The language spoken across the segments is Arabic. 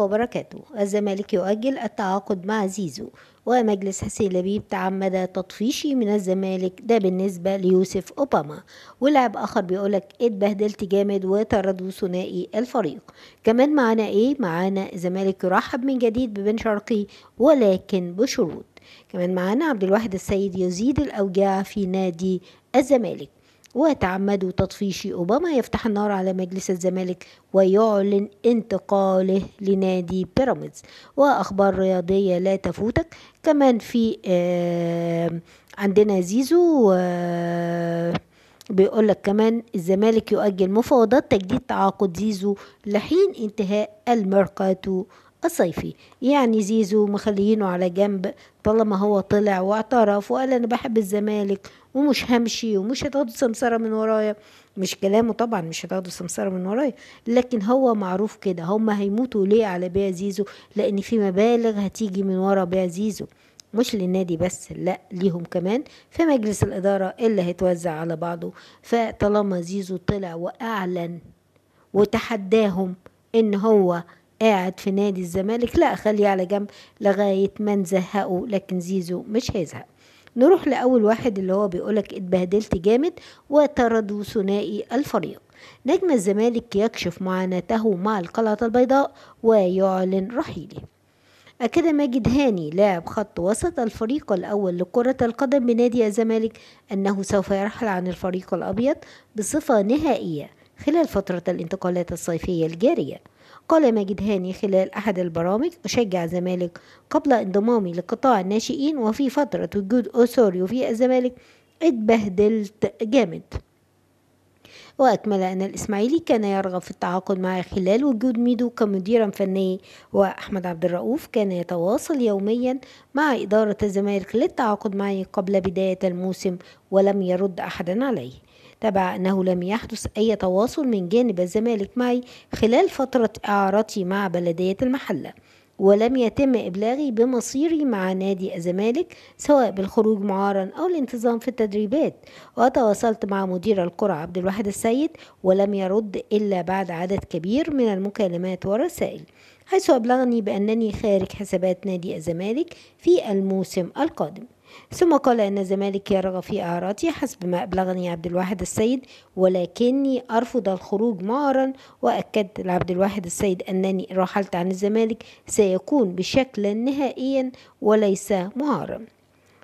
وبركاته الزمالك يؤجل التعاقد مع زيزو ومجلس حسين لبيب تعمد تطفيشي من الزمالك ده بالنسبة ليوسف أوباما ولاعب آخر بيقولك اتبهدلت جامد وطردوا ثنائي الفريق كمان معانا ايه معانا الزمالك يرحب من جديد ببن شرقي ولكن بشروط كمان معانا عبد الواحد السيد يزيد الأوجاع في نادي الزمالك وتعمدوا تطفيش أوباما يفتح النار على مجلس الزمالك ويعلن انتقاله لنادي بيراميدز وأخبار رياضية لا تفوتك كمان في آه، عندنا زيزو آه، بيقول لك كمان الزمالك يؤجل مفاوضات تجديد تعاقد زيزو لحين انتهاء الميركاتو الصيفي يعني زيزو مخليينه على جنب طالما هو طلع واعترف وقال انا بحب الزمالك ومش همشي ومش هتاخدوا سمسرة من ورايا مش كلامه طبعا مش هتاخدوا سمسرة من ورايا لكن هو معروف كده هما هيموتوا ليه على بيع زيزو لان في مبالغ هتيجي من ورا بيع زيزو مش للنادي بس لا ليهم كمان في مجلس الإدارة اللي هيتوزع على بعضه فطالما زيزو طلع وأعلن وتحداهم إن هو قاعد في نادي الزمالك لا خليه على جنب لغاية ما نزهقه لكن زيزو مش هيزهق نروح لأول واحد اللي هو بيقولك اتبهدلت جامد وطردوا ثنائي الفريق نجم الزمالك يكشف معاناته مع القلعة البيضاء ويعلن رحيله أكد ماجد هاني لاعب خط وسط الفريق الأول لكرة القدم بنادي الزمالك أنه سوف يرحل عن الفريق الأبيض بصفة نهائية خلال فترة الانتقالات الصيفية الجارية قال ماجد هاني خلال أحد البرامج أشجع الزمالك قبل انضمامي لقطاع الناشئين وفي فترة وجود أوسوريو في الزمالك اتبهدلت جامد وأكمل أن الإسماعيلي كان يرغب في التعاقد معي خلال وجود ميدو كمديرا فني وأحمد عبد الرؤوف كان يتواصل يوميا مع إدارة الزمالك للتعاقد معي قبل بداية الموسم ولم يرد أحدا عليه تبع أنه لم يحدث أي تواصل من جانب الزمالك معي خلال فترة إعارتي مع بلدية المحلة ولم يتم إبلاغي بمصيري مع نادي الزمالك سواء بالخروج معارا أو الانتظام في التدريبات وتواصلت مع مدير القرى عبد الواحد السيد ولم يرد إلا بعد عدد كبير من المكالمات والرسائل حيث أبلغني بأنني خارج حسابات نادي الزمالك في الموسم القادم ثم قال أن الزمالك يرغب في اعراضي حسب ما أبلغني عبد الواحد السيد ولكني أرفض الخروج معرا وأكدت لعبد الواحد السيد أنني رحلت عن الزمالك سيكون بشكل نهائيا وليس مهارا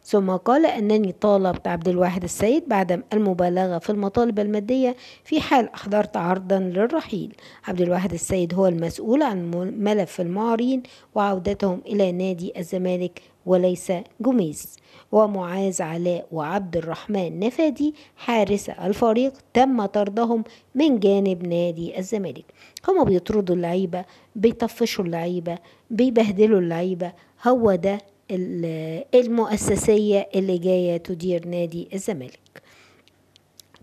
ثم قال أنني طالبت عبد الواحد السيد بعدم المبالغة في المطالب المادية في حال أحضرت عرضا للرحيل عبد الواحد السيد هو المسؤول عن ملف المعارين وعودتهم إلى نادي الزمالك وليس جوميز ومعاذ علاء وعبد الرحمن نفادي حارس الفريق تم طردهم من جانب نادي الزمالك هما بيطردوا اللعيبة بيطفشوا اللعيبة بيبهدلوا اللعيبة هو ده المؤسسية اللي جاية تدير نادي الزمالك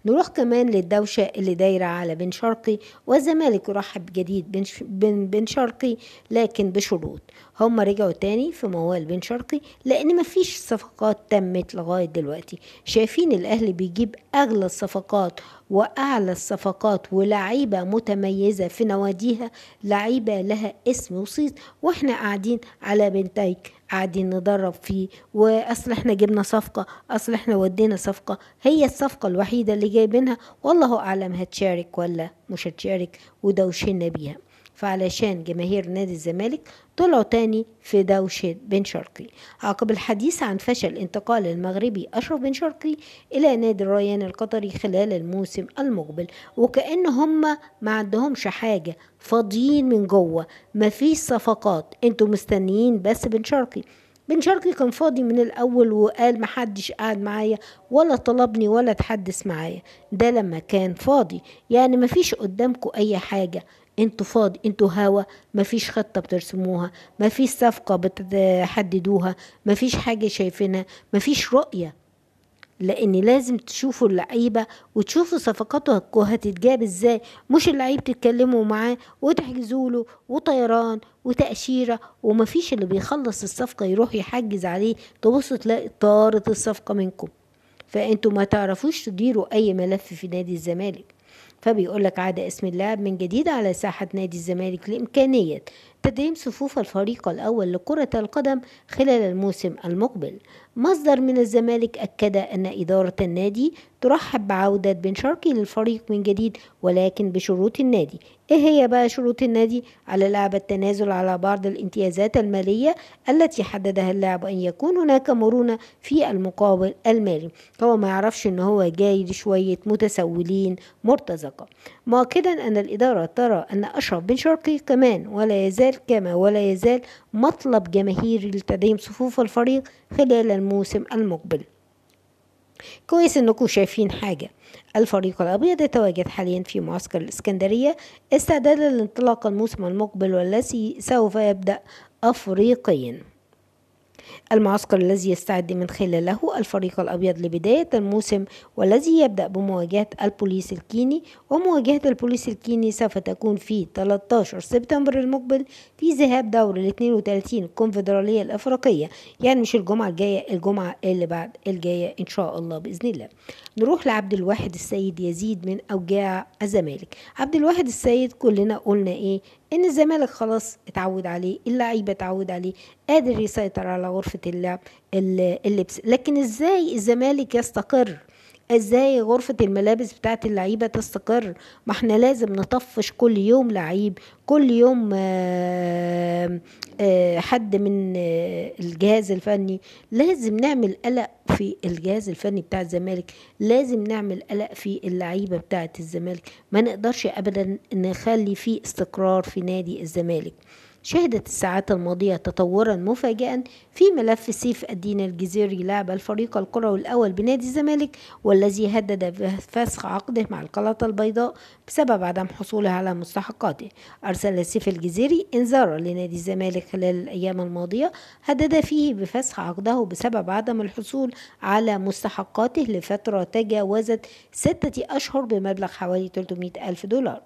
نروح كمان للدوشة اللي دايرة على بن شرقي والزمالك يرحب جديد بن, بن... شرقي لكن بشروط هم رجعوا تاني في موال بن شرقي لأن مفيش صفقات تمت لغاية دلوقتي شايفين الأهلي بيجيب أغلى الصفقات وأعلى الصفقات ولعيبة متميزة في نواديها لعيبة لها اسم وصيت وإحنا قاعدين على بنتيك قاعدين ندرب فيه واصل احنا جبنا صفقه اصل احنا ودينا صفقه هي الصفقه الوحيده اللي جايبينها والله اعلم هتشارك ولا مش هتشارك ودوشنا بيها فعلشان جماهير نادي الزمالك طلعوا تاني في دوشة بن شرقي عقب الحديث عن فشل انتقال المغربي أشرف بن شرقي إلى نادي الريان القطري خلال الموسم المقبل وكأن هما ما عندهمش حاجة فاضيين من جوه مفيش صفقات انتوا مستنيين بس بن شرقي بن شرقي كان فاضي من الأول وقال محدش قعد معايا ولا طلبني ولا تحدث معايا ده لما كان فاضي يعني مفيش قدامكو أي حاجة انتوا فاضي انتوا هوا مفيش خطة بترسموها مفيش صفقة بتحددوها مفيش حاجة شايفينها مفيش رؤية لان لازم تشوفوا اللعيبه وتشوفوا صفقاته هتتجاب ازاي مش اللعيب تتكلموا معاه وتحجزوا له وطيران وتاشيره ومفيش اللي بيخلص الصفقه يروح يحجز عليه تبص تلاقي طارت الصفقه منكم فانتوا ما تعرفوش تديروا اي ملف في نادي الزمالك فبيقول لك عاد اسم اللاعب من جديد على ساحة نادي الزمالك لإمكانية تدعيم صفوف الفريق الأول لكرة القدم خلال الموسم المقبل مصدر من الزمالك أكد أن إدارة النادي ترحب بعودة بن شرقي للفريق من جديد ولكن بشروط النادي إيه هي بقى شروط النادي على لعب التنازل على بعض الامتيازات المالية التي حددها اللاعب أن يكون هناك مرونة في المقابل المالي هو ما يعرفش أن هو جاي لشوية متسولين مرتزقة مؤكدا أن الإدارة ترى أن أشرف بن شرقي كمان ولا يزال كما ولا يزال مطلب جماهيري لتدعيم صفوف الفريق خلال الموسم المقبل كويس انكم شايفين حاجة الفريق الأبيض يتواجد حاليا في معسكر الإسكندرية استعدادا لانطلاق الموسم المقبل والذي سوف يبدأ أفريقيا المعسكر الذي يستعد من خلاله الفريق الأبيض لبداية الموسم والذي يبدأ بمواجهة البوليس الكيني ومواجهة البوليس الكيني سوف تكون في 13 سبتمبر المقبل في ذهاب دور ال 32 الكونفدرالية الأفريقية يعني مش الجمعة الجاية الجمعة اللي بعد الجاية إن شاء الله بإذن الله نروح لعبد الواحد السيد يزيد من أوجاع الزمالك عبد الواحد السيد كلنا قلنا إيه ان الزمالك خلاص اتعود عليه اللعيبه اتعود عليه قادر يسيطر على غرفه اللعب اللبس لكن ازاي الزمالك يستقر ازاي غرفة الملابس بتاعت اللعيبة تستقر ما احنا لازم نطفش كل يوم لعيب كل يوم آه، آه، حد من آه، الجهاز الفني لازم نعمل قلق في الجهاز الفني بتاع الزمالك لازم نعمل قلق في اللعيبة بتاعت الزمالك ما نقدرش ابدا نخلي في استقرار في نادي الزمالك شهدت الساعات الماضية تطورا مفاجئا في ملف سيف الدين الجزيري لاعب الفريق الكروي الأول بنادي الزمالك والذي هدد بفسخ عقده مع القلعة البيضاء بسبب عدم حصوله على مستحقاته أرسل سيف الجزيري إنذارا لنادي الزمالك خلال الأيام الماضية هدد فيه بفسخ عقده بسبب عدم الحصول على مستحقاته لفترة تجاوزت ستة أشهر بمبلغ حوالي 300 ألف دولار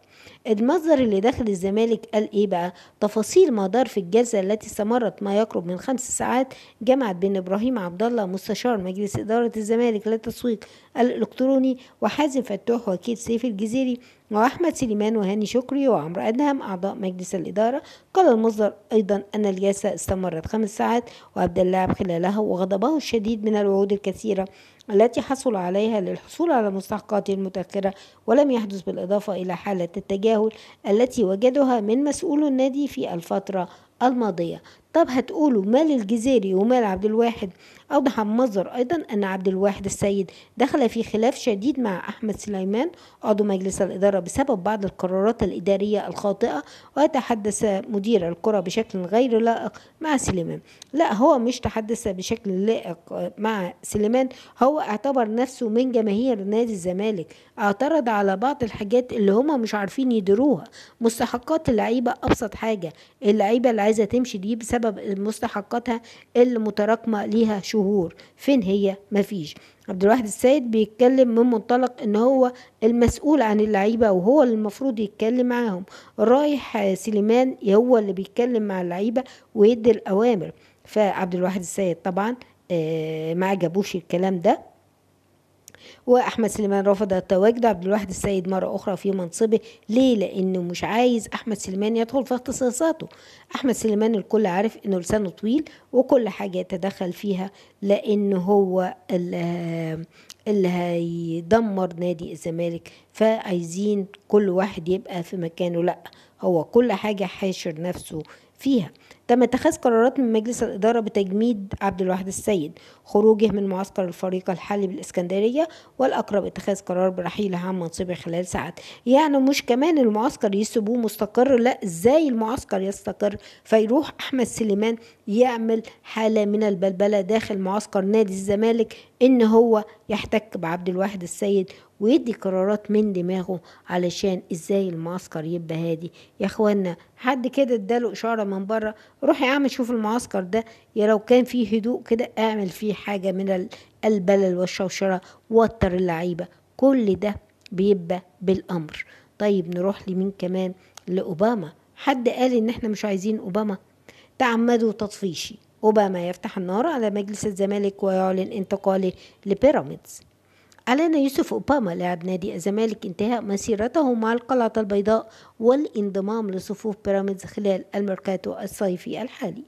المصدر اللي دخل الزمالك قال إيه بقى تفاصيل تفاصيل ما دار في الجلسة التي استمرت ما يقرب من خمس ساعات جمعت بين إبراهيم عبد الله مستشار مجلس إدارة الزمالك للتسويق الإلكتروني وحازم فتوح وكيل سيف الجزيري وأحمد سليمان وهاني شكري وعمرو أدهم أعضاء مجلس الإدارة قال المصدر أيضا أن الجلسة استمرت خمس ساعات وأبدى اللاعب خلالها وغضبه الشديد من الوعود الكثيرة التي حصل عليها للحصول على مستحقاته المتأخرة ولم يحدث بالإضافة إلى حالة التجاهل التي وجدها من مسؤول النادي في الفترة الماضية طب هتقولوا مال الجزيري ومال عبد الواحد أوضح المصدر أيضا أن عبد الواحد السيد دخل في خلاف شديد مع أحمد سليمان عضو مجلس الإدارة بسبب بعض القرارات الإدارية الخاطئة وتحدث مدير الكرة بشكل غير لائق مع سليمان لا هو مش تحدث بشكل لائق مع سليمان هو اعتبر نفسه من جماهير نادي الزمالك اعترض على بعض الحاجات اللي هما مش عارفين يديروها مستحقات اللعيبة أبسط حاجة اللعيبة اللي عايزة تمشي دي بسبب مستحقاتها اللي متراكمة ليها شهور شهور فين هي مفيش عبد الواحد السيد بيتكلم من منطلق ان هو المسؤول عن اللعيبه وهو اللي المفروض يتكلم معاهم رايح سليمان هو اللي بيتكلم مع اللعيبه ويدي الاوامر فعبد الواحد السيد طبعا آه، ما عجبوش الكلام ده واحمد سليمان رفض التواجد عبد الواحد السيد مره اخرى في منصبه ليه لانه مش عايز احمد سليمان يدخل في اختصاصاته احمد سليمان الكل عارف انه لسانه طويل وكل حاجه يتدخل فيها لان هو اللي هيدمر نادي الزمالك فعايزين كل واحد يبقى في مكانه لا هو كل حاجه حاشر نفسه فيها تم اتخاذ قرارات من مجلس الإدارة بتجميد عبد الواحد السيد خروجه من معسكر الفريق الحالي بالإسكندرية والأقرب اتخاذ قرار برحيله عن منصبه خلال ساعات يعني مش كمان المعسكر يسيبوه مستقر لا ازاي المعسكر يستقر فيروح أحمد سليمان يعمل حالة من البلبلة داخل معسكر نادي الزمالك إن هو يحتك بعبد الواحد السيد ويدي قرارات من دماغه علشان ازاي المعسكر يبقى هادي يا اخوانا حد كده اداله اشاره من بره روح يا عم شوف المعسكر ده يا لو كان فيه هدوء كده اعمل فيه حاجه من البلل والشوشره وتر اللعيبه كل ده بيبقى بالامر طيب نروح لمين كمان لاوباما حد قال ان احنا مش عايزين اوباما تعمدوا تطفيشي اوباما يفتح النار على مجلس الزمالك ويعلن انتقاله لبيراميدز أعلن يوسف أوباما لاعب نادي الزمالك انتهاء مسيرته مع القلعة البيضاء والانضمام لصفوف بيراميدز خلال الميركاتو الصيفي الحالي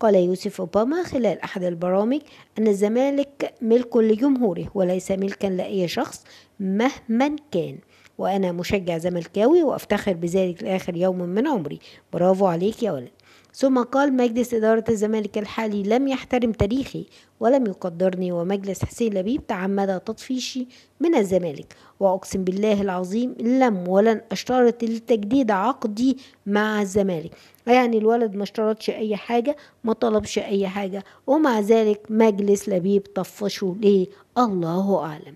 قال يوسف أوباما خلال أحد البرامج أن الزمالك ملك لجمهوره وليس ملكا لأي شخص مهما كان وأنا مشجع زملكاوي وأفتخر بذلك لآخر يوم من عمري برافو عليك يا ولد ثم قال مجلس إدارة الزمالك الحالي لم يحترم تاريخي ولم يقدرني ومجلس حسين لبيب تعمد تطفيشي من الزمالك وأقسم بالله العظيم لم ولن اشترط لتجديد عقدي مع الزمالك يعني الولد ما اشترطش أي حاجة ما طلبش أي حاجة ومع ذلك مجلس لبيب طفشه ليه الله أعلم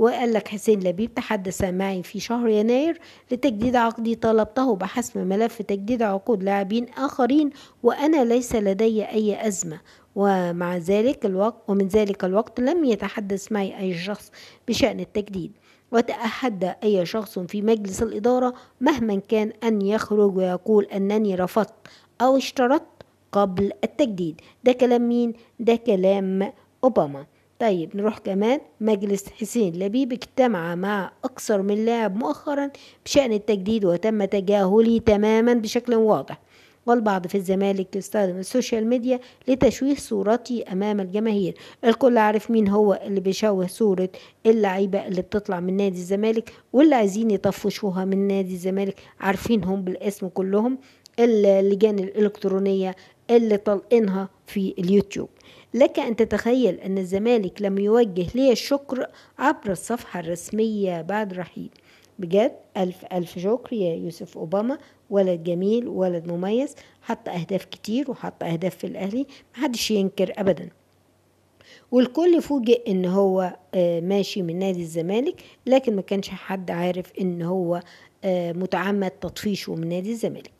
وقال لك حسين لبيب تحدث معي في شهر يناير لتجديد عقدي طلبته بحسم ملف تجديد عقود لاعبين آخرين وأنا ليس لدي أي أزمة ومع ذلك الوقت ومن ذلك الوقت لم يتحدث معي أي شخص بشأن التجديد وتأحدى أي شخص في مجلس الإدارة مهما كان أن يخرج ويقول أنني رفضت أو اشترطت قبل التجديد ده كلام مين؟ ده كلام أوباما طيب نروح كمان مجلس حسين لبيب اجتمع مع أكثر من لاعب مؤخرا بشأن التجديد وتم تجاهلي تماما بشكل واضح والبعض في الزمالك يستخدم السوشيال ميديا لتشويه صورتي أمام الجماهير الكل عارف مين هو اللي بيشوه صورة اللعيبة اللي بتطلع من نادي الزمالك واللي عايزين يطفشوها من نادي الزمالك عارفينهم بالاسم كلهم اللجان الإلكترونية اللي طالقينها في اليوتيوب لك أن تتخيل أن الزمالك لم يوجه لي الشكر عبر الصفحة الرسمية بعد رحيل بجد ألف ألف شكر يا يوسف أوباما ولد جميل ولد مميز حط أهداف كتير وحط أهداف في الأهلي محدش ينكر أبدا والكل فوجئ ان هو آه، ماشي من نادي الزمالك لكن ما كانش حد عارف ان هو آه، متعمد تطفيشه من نادي الزمالك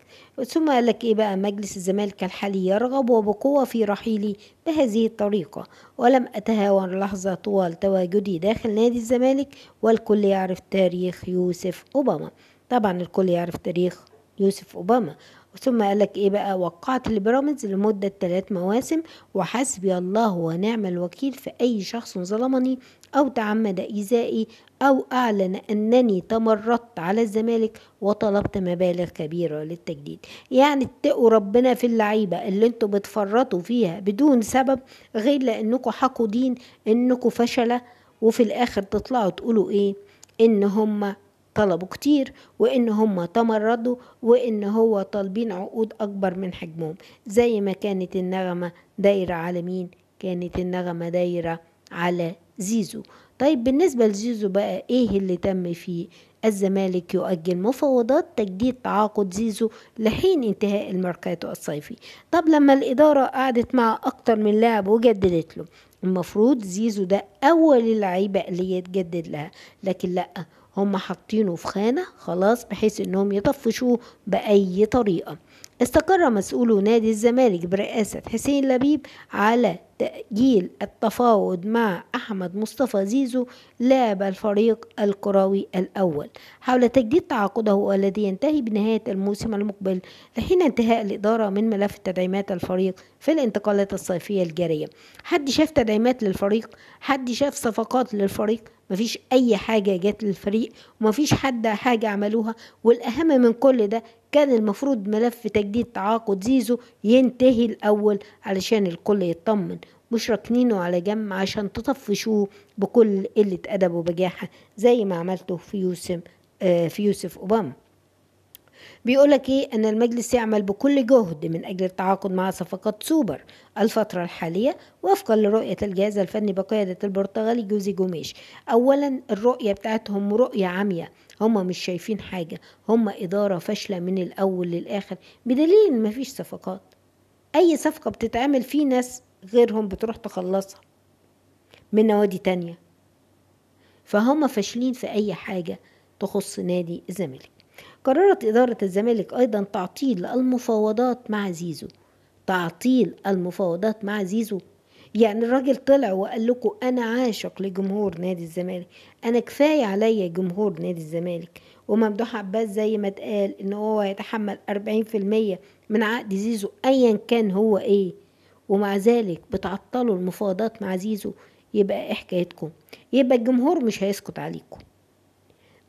ثم قال لك إيه بقى مجلس الزمالك الحالي يرغب وبقوة في رحيلي بهذه الطريقة ولم أتهاون لحظة طوال تواجدي داخل نادي الزمالك والكل يعرف تاريخ يوسف أوباما طبعا الكل يعرف تاريخ يوسف أوباما ثم قال لك ايه بقى وقعت لبيراميدز لمده ثلاث مواسم وحسبي الله ونعم الوكيل في اي شخص ظلمني او تعمد ايذائي او اعلن انني تمردت على الزمالك وطلبت مبالغ كبيره للتجديد يعني اتقوا ربنا في اللعيبه اللي انتوا بتفرطوا فيها بدون سبب غير لانكم حقودين انكم فشله وفي الاخر تطلعوا تقولوا ايه ان هم طلبوا كتير وان هم تمردوا وان هو طالبين عقود اكبر من حجمهم زي ما كانت النغمه دايره على مين كانت النغمه دايره على زيزو طيب بالنسبه لزيزو بقى ايه اللي تم فيه الزمالك يؤجل مفاوضات تجديد تعاقد زيزو لحين انتهاء الماركاتو الصيفي طب لما الإدارة قعدت مع أكتر من لاعب وجددت له المفروض زيزو ده أول اللعيبة اللي يتجدد لها لكن لأ هم حاطينه في خانة خلاص بحيث انهم يطفشوه بأي طريقة استقر مسؤولو نادي الزمالك برئاسة حسين لبيب على تأجيل التفاوض مع أحمد مصطفى زيزو لاعب الفريق الكروي الأول حول تجديد تعاقده الذي ينتهي بنهاية الموسم المقبل حين انتهاء الإدارة من ملف تدعيمات الفريق في الانتقالات الصيفية الجارية حد شاف تدعيمات للفريق حد شاف صفقات للفريق مفيش اي حاجه جت للفريق ومفيش حد حاجه عملوها والاهم من كل ده كان المفروض ملف تجديد تعاقد زيزو ينتهي الاول علشان الكل يطمن مش راكنينه على جنب عشان تطفشوه بكل قله ادب وبجاحه زي ما عملته في يوسف آه، في يوسف اوباما بيقولك ايه ان المجلس يعمل بكل جهد من اجل التعاقد مع صفقات سوبر الفترة الحالية وفقا لرؤية الجهاز الفني بقيادة البرتغالي جوزي جوميش اولا الرؤية بتاعتهم رؤية عامية هم مش شايفين حاجة هم ادارة فاشلة من الاول للاخر بدليل ان مفيش صفقات اي صفقة بتتعمل في ناس غيرهم بتروح تخلصها من نوادي تانية فهم فاشلين في اي حاجة تخص نادي الزمالك قررت إدارة الزمالك أيضا تعطيل المفاوضات مع زيزو تعطيل المفاوضات مع زيزو يعني الراجل طلع وقال لكم أنا عاشق لجمهور نادي الزمالك أنا كفاية عليا جمهور نادي الزمالك وممدوح عباس زي ما اتقال إن هو يتحمل 40% من عقد زيزو أيا كان هو إيه ومع ذلك بتعطلوا المفاوضات مع زيزو يبقى إيه حكايتكم يبقى الجمهور مش هيسكت عليكم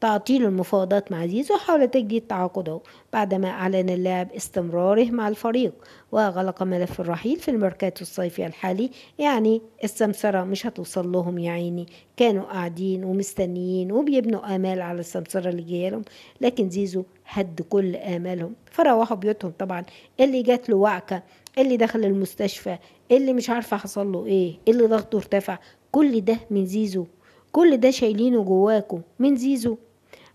تعطيل المفاوضات مع زيزو حول تجديد تعاقده بعدما أعلن اللاعب استمراره مع الفريق وغلق ملف الرحيل في الميركاتو الصيفي الحالي يعني السمسرة مش هتوصل لهم يا عيني كانوا قاعدين ومستنيين وبيبنوا آمال على السمسرة اللي جاية لهم لكن زيزو هد كل آمالهم فروحوا بيوتهم طبعا اللي جات له وعكة اللي دخل المستشفى اللي مش عارفة حصل له ايه اللي ضغطه ارتفع كل ده من زيزو كل ده شايلينه جواكم من زيزو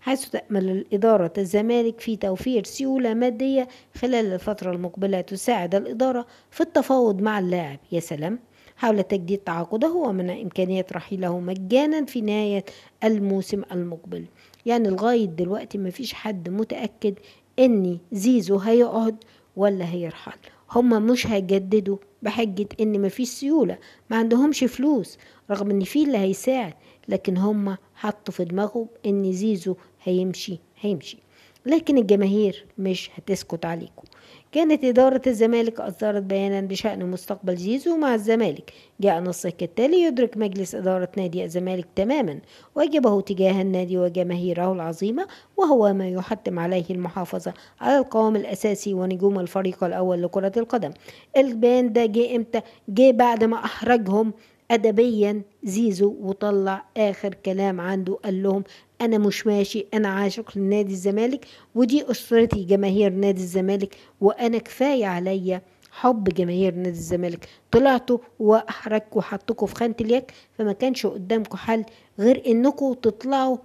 حيث تأمل الإدارة الزمالك في توفير سيولة مادية خلال الفترة المقبلة تساعد الإدارة في التفاوض مع اللاعب يا سلام حول تجديد تعاقده ومنع إمكانية رحيله مجانا في نهاية الموسم المقبل يعني لغاية دلوقتي مفيش حد متأكد إن زيزو هيقعد ولا هيرحل هما مش هيجددوا بحجة إن مفيش سيولة ما عندهمش فلوس رغم إن في اللي هيساعد لكن هم حطوا في دماغهم ان زيزو هيمشي هيمشي لكن الجماهير مش هتسكت عليكم كانت إدارة الزمالك أصدرت بيانا بشأن مستقبل زيزو مع الزمالك جاء نص كالتالي يدرك مجلس إدارة نادي الزمالك تماما واجبه تجاه النادي وجماهيره العظيمة وهو ما يحتم عليه المحافظة على القوام الأساسي ونجوم الفريق الأول لكرة القدم البيان ده جه إمتى؟ جه بعد ما أحرجهم أدبيا زيزو وطلع آخر كلام عنده قال لهم أنا مش ماشي أنا عاشق لنادي الزمالك ودي أسرتي جماهير نادي الزمالك وأنا كفاية عليا حب جماهير نادي الزمالك طلعتوا وأحرجكوا وحطكوا في خانة اليك فما كانش قدامكوا حل غير إنكوا تطلعوا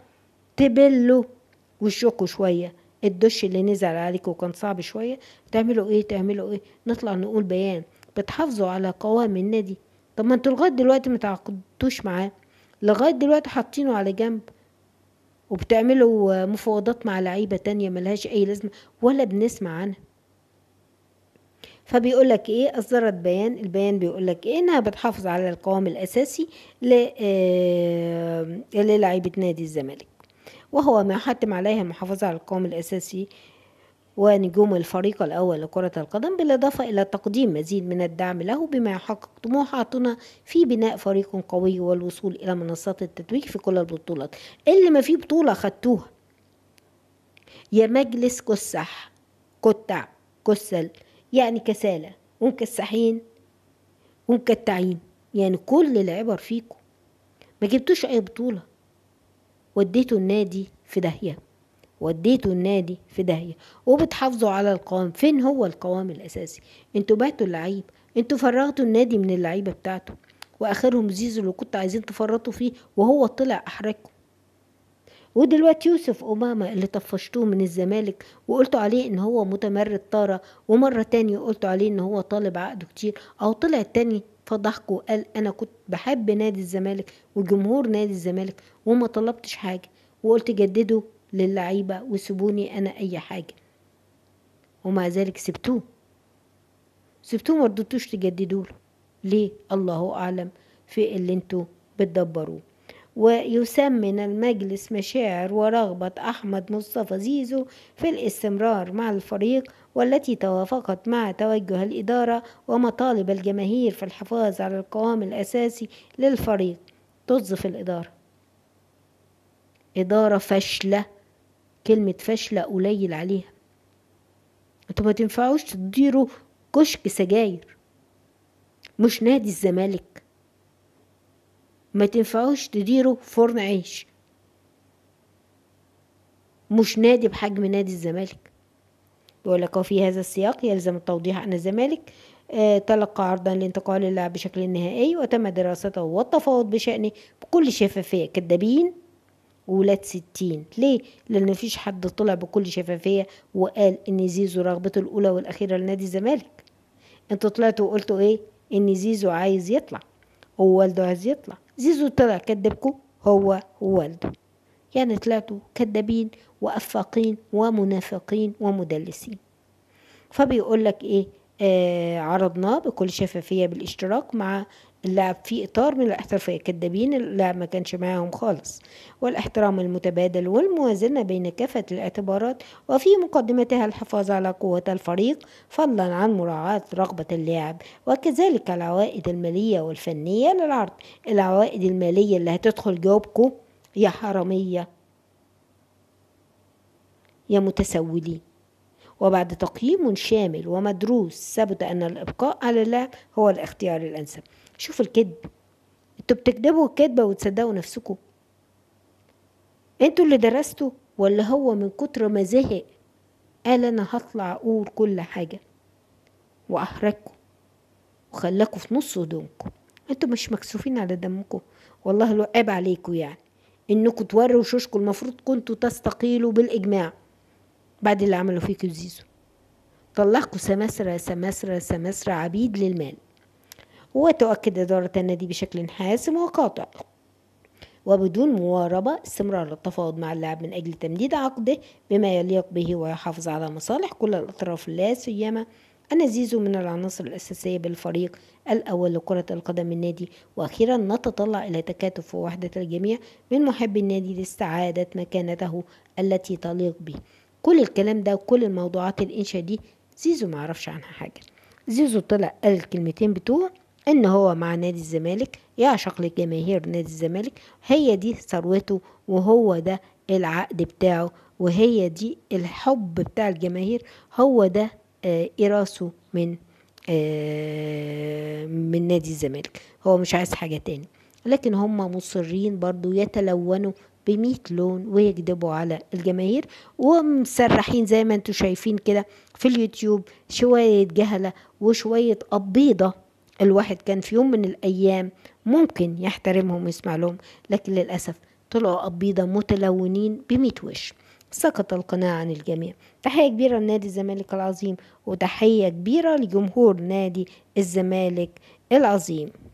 تبلوا وشكوا شوية الدش اللي نزل عليكوا وكان صعب شوية تعملوا إيه تعملوا إيه نطلع نقول بيان بتحافظوا على قوام النادي طب ما انتوا لغايه دلوقتي متعاقدتوش معاه لغايه دلوقتي حاطينه على جنب وبتعملوا مفاوضات مع لعيبه تانية ملهاش اي لازمه ولا بنسمع عنها فبيقول لك ايه اصدرت بيان البيان بيقول لك إيه انها بتحافظ على القوام الاساسي آه، للعيبه نادي الزمالك وهو ما حتم عليها المحافظة على القوام الأساسي ونجوم الفريق الأول لكرة القدم بالإضافة إلى تقديم مزيد من الدعم له بما يحقق طموحاتنا في بناء فريق قوي والوصول إلى منصات التتويج في كل البطولات اللي ما في بطولة خدتوها يا مجلس كسح كتع كسل يعني كسالة ومكسحين ومكتعين يعني كل العبر فيكم ما جبتوش أي بطولة وديتوا النادي في داهية وديته النادي في داهية وبتحافظوا على القوام فين هو القوام الأساسي انتوا بعتوا اللعيب انتوا فرغتوا النادي من اللعيبة بتاعته وآخرهم زيزو اللي كنتوا عايزين تفرطوا فيه وهو طلع أحرجكم ودلوقتي يوسف اوباما اللي طفشتوه من الزمالك وقلتوا عليه إن هو متمرد طارة ومرة تانية قلتوا عليه إن هو طالب عقده كتير أو طلع التاني فضحكوا وقال أنا كنت بحب نادي الزمالك وجمهور نادي الزمالك وما طلبتش حاجة وقلت جددوا للعيبة وسيبوني أنا أي حاجة ومع ذلك سبتوه سبتوه ما رضيتوش ليه الله أعلم في اللي انتوا بتدبروه ويسمى من المجلس مشاعر ورغبة أحمد مصطفى زيزو في الاستمرار مع الفريق والتي توافقت مع توجه الإدارة ومطالب الجماهير في الحفاظ على القوام الأساسي للفريق تظف الإدارة إدارة فاشلة كلمة فاشلة قليل عليها انتوا ما تنفعوش تديروا كشك سجاير مش نادي الزمالك ما تنفعوش تديروا فرن عيش مش نادي بحجم نادي الزمالك بيقول لك وفي هذا السياق يلزم التوضيح أن الزمالك آه، تلقى عرضا لانتقال اللاعب بشكل نهائي وتم دراسته والتفاوض بشأنه بكل شفافية كدابين ولاد ستين ليه؟ لأن مفيش حد طلع بكل شفافية وقال إن زيزو رغبته الأولى والأخيرة لنادي الزمالك انتوا طلعتوا وقلتوا إيه؟ إن زيزو عايز يطلع ووالده عايز يطلع زيزو طلع كدبكم هو ووالده يعني طلعتوا كدابين وأفاقين ومنافقين ومدلسين فبيقول لك إيه آه عرضناه بكل شفافية بالاشتراك مع اللعب في إطار من الاحترافية كدابين اللعب ما كانش معاهم خالص والاحترام المتبادل والموازنة بين كافة الاعتبارات وفي مقدمتها الحفاظ على قوة الفريق فضلا عن مراعاة رغبة اللاعب وكذلك العوائد المالية والفنية للعرض العوائد المالية اللي هتدخل جوبكو يا حرامية يا متسولين وبعد تقييم شامل ومدروس ثبت أن الإبقاء على اللعب هو الاختيار الأنسب شوف الكذب انتوا بتكدبوا الكدبة وتصدقوا نفسكم انتوا اللي درستوا ولا هو من كتر ما زهق قال انا هطلع اقول كل حاجة واحرجكم وخلاكم في نص هدومكم انتوا مش مكسوفين على دمكم والله لو عيب عليكم يعني انكم توروا وشوشكم المفروض كنتوا تستقيلوا بالاجماع بعد اللي عملوا فيكوا زيزو طلعكم سماسرة سماسرة سماسرة عبيد للمال وتؤكد إدارة النادي بشكل حاسم وقاطع وبدون مواربة استمرار التفاوض مع اللاعب من أجل تمديد عقده بما يليق به ويحافظ على مصالح كل الأطراف لا سيما أن زيزو من العناصر الأساسية بالفريق الأول لكرة القدم النادي وأخيرا نتطلع إلى تكاتف ووحدة الجميع من محبي النادي لاستعادة مكانته التي تليق به كل الكلام ده وكل الموضوعات الإنشاء دي زيزو معرفش عنها حاجة زيزو طلع قال الكلمتين بتوع ان هو مع نادي الزمالك يعشق لجماهير نادي الزمالك هي دي ثروته وهو ده العقد بتاعه وهي دي الحب بتاع الجماهير هو ده آه، إراسه من آه، من نادي الزمالك هو مش عايز حاجة تاني لكن هم مصرين برضو يتلونوا بميت لون ويكذبوا على الجماهير ومسرحين زي ما انتوا شايفين كده في اليوتيوب شوية جهلة وشوية أبيضة الواحد كان في يوم من الأيام ممكن يحترمهم ويسمع لهم لكن للأسف طلعوا أبيضة متلونين بميت وش سقط القناع عن الجميع تحية كبيرة لنادي الزمالك العظيم وتحية كبيرة لجمهور نادي الزمالك العظيم